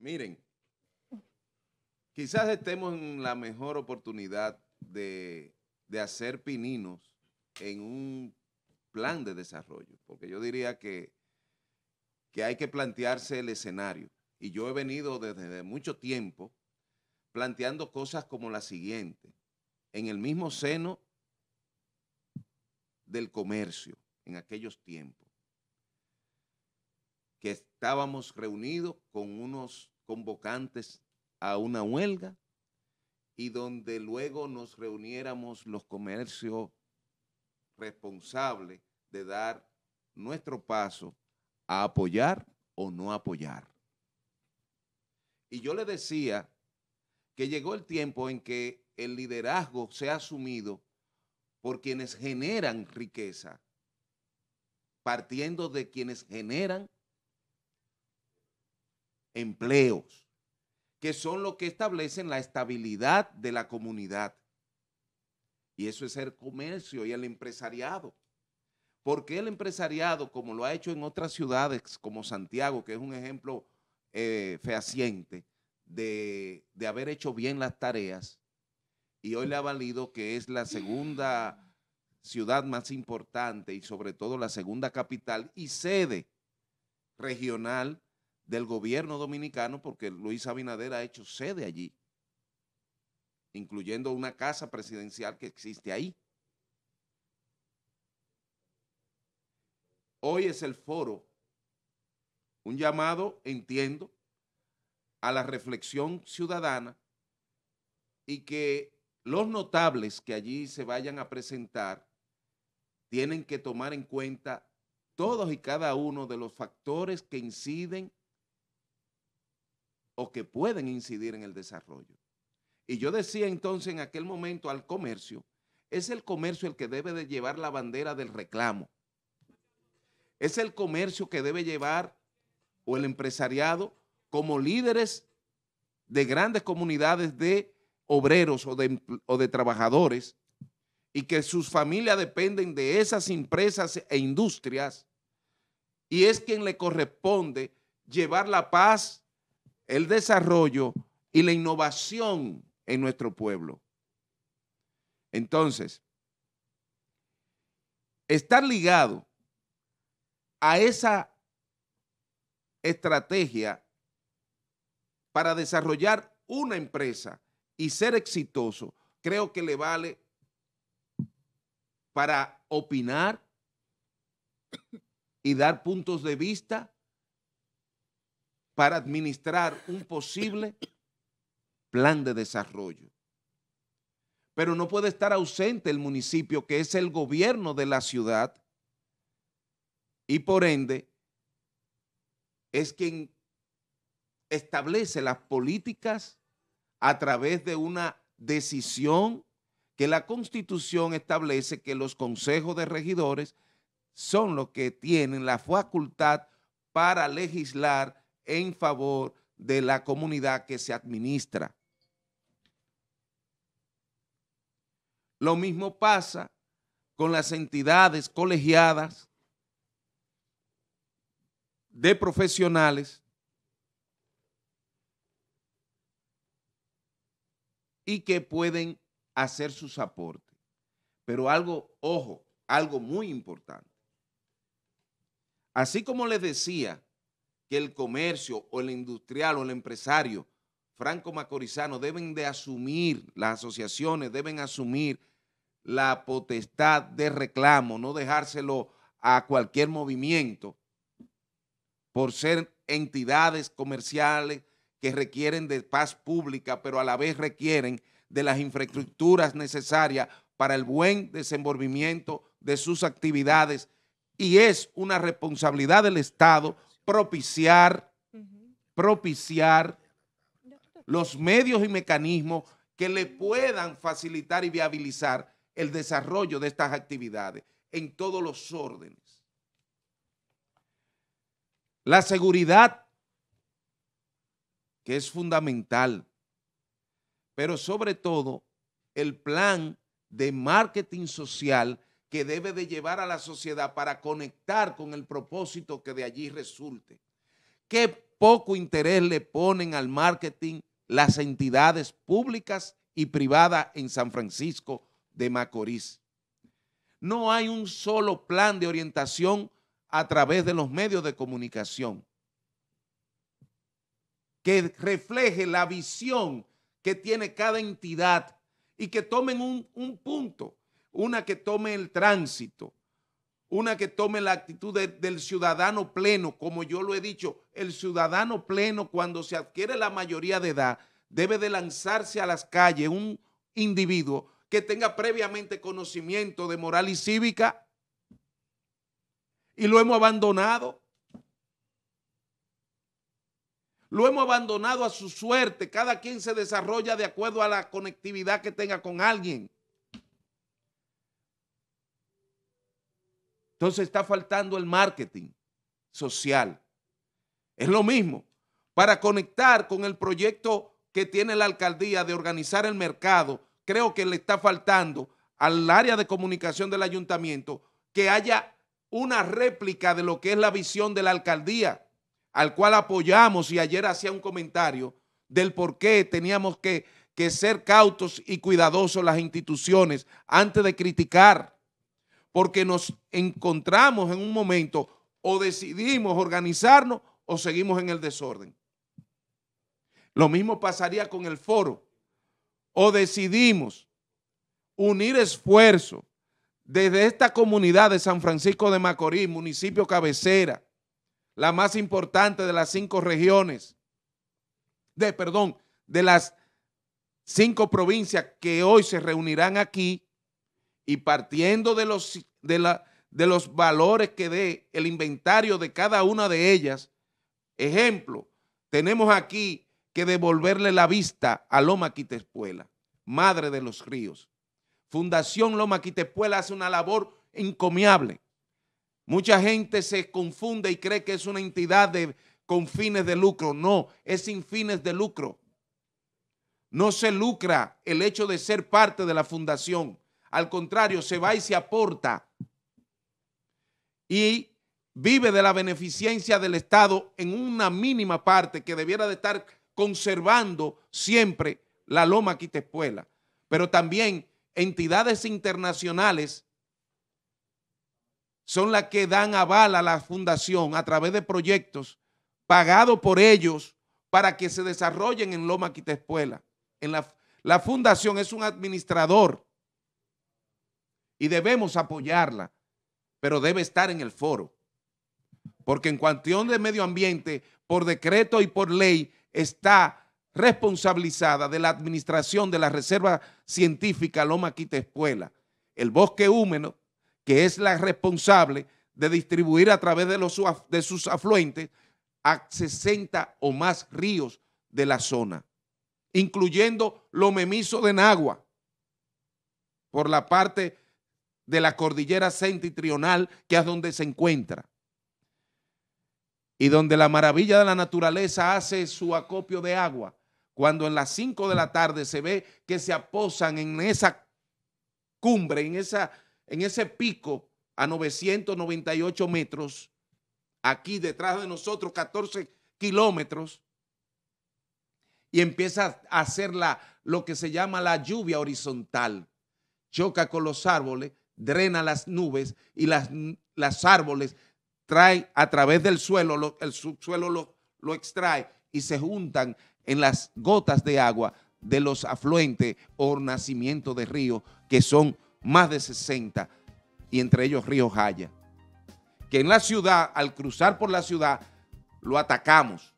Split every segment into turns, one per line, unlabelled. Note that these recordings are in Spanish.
Miren, quizás estemos en la mejor oportunidad de, hacer pininos en un plan de desarrollo, porque yo diría que, que hay que plantearse el escenario. Y yo he venido desde mucho tiempo planteando cosas como la siguiente, en el mismo seno del comercio en aquellos tiempos, que estábamos reunidos con unos convocantes a una huelga y donde luego nos reuniéramos los comercios responsables de dar nuestro paso a apoyar o no apoyar. Y yo le decía que llegó el tiempo en que el liderazgo sea asumido por quienes generan riqueza, partiendo de quienes generan empleos, que son los que establecen la estabilidad de la comunidad. Y eso es el comercio y el empresariado. Porque el empresariado, como lo ha hecho en otras ciudades como Santiago, que es un ejemplo eh, fehaciente de, de haber hecho bien las tareas, y hoy le ha valido que es la segunda ciudad más importante y sobre todo la segunda capital y sede regional del gobierno dominicano, porque Luis Abinader ha hecho sede allí, incluyendo una casa presidencial que existe ahí. Hoy es el foro, un llamado, entiendo, a la reflexión ciudadana y que los notables que allí se vayan a presentar tienen que tomar en cuenta todos y cada uno de los factores que inciden o que pueden incidir en el desarrollo. Y yo decía entonces en aquel momento al comercio, es el comercio el que debe de llevar la bandera del reclamo. Es el comercio que debe llevar o el empresariado como líderes de grandes comunidades de obreros o de, o de trabajadores y que sus familias dependen de esas empresas e industrias y es quien le corresponde llevar la paz el desarrollo y la innovación en nuestro pueblo. Entonces, estar ligado a esa estrategia para desarrollar una empresa y ser exitoso, creo que le vale para opinar y dar puntos de vista para administrar un posible plan de desarrollo. Pero no puede estar ausente el municipio, que es el gobierno de la ciudad, y por ende es quien establece las políticas a través de una decisión que la Constitución establece que los consejos de regidores son los que tienen la facultad para legislar en favor de la comunidad que se administra. Lo mismo pasa con las entidades colegiadas de profesionales y que pueden hacer sus aportes. Pero algo, ojo, algo muy importante. Así como les decía, que el comercio o el industrial o el empresario franco macorizano deben de asumir, las asociaciones deben asumir la potestad de reclamo, no dejárselo a cualquier movimiento por ser entidades comerciales que requieren de paz pública, pero a la vez requieren de las infraestructuras necesarias para el buen desenvolvimiento de sus actividades y es una responsabilidad del Estado propiciar, propiciar los medios y mecanismos que le puedan facilitar y viabilizar el desarrollo de estas actividades en todos los órdenes. La seguridad, que es fundamental, pero sobre todo el plan de marketing social que debe de llevar a la sociedad para conectar con el propósito que de allí resulte. Qué poco interés le ponen al marketing las entidades públicas y privadas en San Francisco de Macorís. No hay un solo plan de orientación a través de los medios de comunicación que refleje la visión que tiene cada entidad y que tomen un, un punto una que tome el tránsito, una que tome la actitud del ciudadano pleno, como yo lo he dicho, el ciudadano pleno cuando se adquiere la mayoría de edad debe de lanzarse a las calles un individuo que tenga previamente conocimiento de moral y cívica y lo hemos abandonado. Lo hemos abandonado a su suerte. Cada quien se desarrolla de acuerdo a la conectividad que tenga con alguien. Entonces está faltando el marketing social. Es lo mismo. Para conectar con el proyecto que tiene la alcaldía de organizar el mercado, creo que le está faltando al área de comunicación del ayuntamiento que haya una réplica de lo que es la visión de la alcaldía, al cual apoyamos y ayer hacía un comentario del por qué teníamos que, que ser cautos y cuidadosos las instituciones antes de criticar porque nos encontramos en un momento o decidimos organizarnos o seguimos en el desorden. Lo mismo pasaría con el foro. O decidimos unir esfuerzo desde esta comunidad de San Francisco de Macorís, municipio cabecera, la más importante de las cinco regiones, de, perdón, de las cinco provincias que hoy se reunirán aquí y partiendo de los, de, de los valores que dé el inventario de cada una de ellas, ejemplo, tenemos aquí que devolverle la vista a Loma Quitespuela, madre de los ríos. Fundación Loma Quitespuela hace una labor encomiable. Mucha gente se confunde y cree que es una entidad de, con fines de lucro. No, es sin fines de lucro. No se lucra el hecho de ser parte de la fundación. Al contrario, se va y se aporta y vive de la beneficencia del Estado en una mínima parte que debiera de estar conservando siempre la Loma Quitespuela. Pero también entidades internacionales son las que dan aval a la fundación a través de proyectos pagados por ellos para que se desarrollen en Loma Quitespuela. En la, la fundación es un administrador y debemos apoyarla, pero debe estar en el foro. Porque en cuestión de medio ambiente, por decreto y por ley, está responsabilizada de la administración de la Reserva Científica Loma Quitespuela, el bosque húmedo, que es la responsable de distribuir a través de, los, de sus afluentes a 60 o más ríos de la zona, incluyendo Memiso de Nagua, por la parte de la cordillera centitrional que es donde se encuentra, y donde la maravilla de la naturaleza hace su acopio de agua, cuando en las 5 de la tarde se ve que se aposan en esa cumbre, en, esa, en ese pico a 998 metros, aquí detrás de nosotros, 14 kilómetros, y empieza a hacer lo que se llama la lluvia horizontal. Choca con los árboles drena las nubes y las, las árboles Trae a través del suelo, el subsuelo lo, lo extrae y se juntan en las gotas de agua de los afluentes o nacimiento de ríos, que son más de 60, y entre ellos Río Jaya. Que en la ciudad, al cruzar por la ciudad, lo atacamos.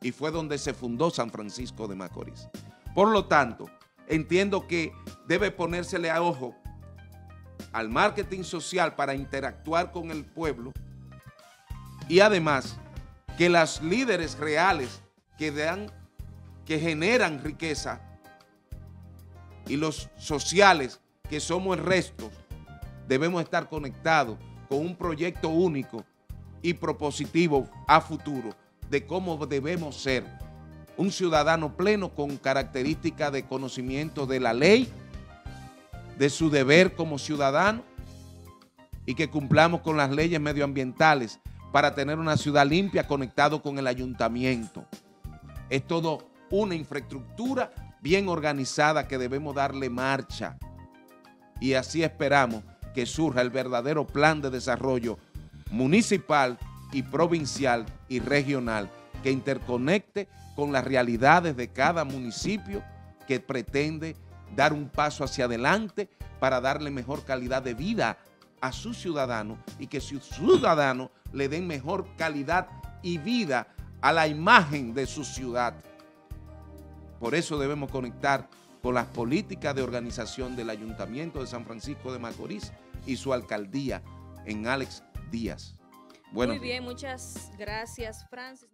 Y fue donde se fundó San Francisco de Macorís. Por lo tanto, entiendo que debe ponérsele a ojo al marketing social para interactuar con el pueblo y además que las líderes reales que, que generan riqueza y los sociales que somos el debemos estar conectados con un proyecto único y propositivo a futuro de cómo debemos ser un ciudadano pleno con características de conocimiento de la ley de su deber como ciudadano y que cumplamos con las leyes medioambientales para tener una ciudad limpia conectado con el ayuntamiento. Es todo una infraestructura bien organizada que debemos darle marcha y así esperamos que surja el verdadero plan de desarrollo municipal y provincial y regional que interconecte con las realidades de cada municipio que pretende dar un paso hacia adelante para darle mejor calidad de vida a sus ciudadanos y que sus ciudadanos le den mejor calidad y vida a la imagen de su ciudad. Por eso debemos conectar con las políticas de organización del Ayuntamiento de San Francisco de Macorís y su alcaldía en Alex Díaz. Muy bien, muchas gracias, Francis.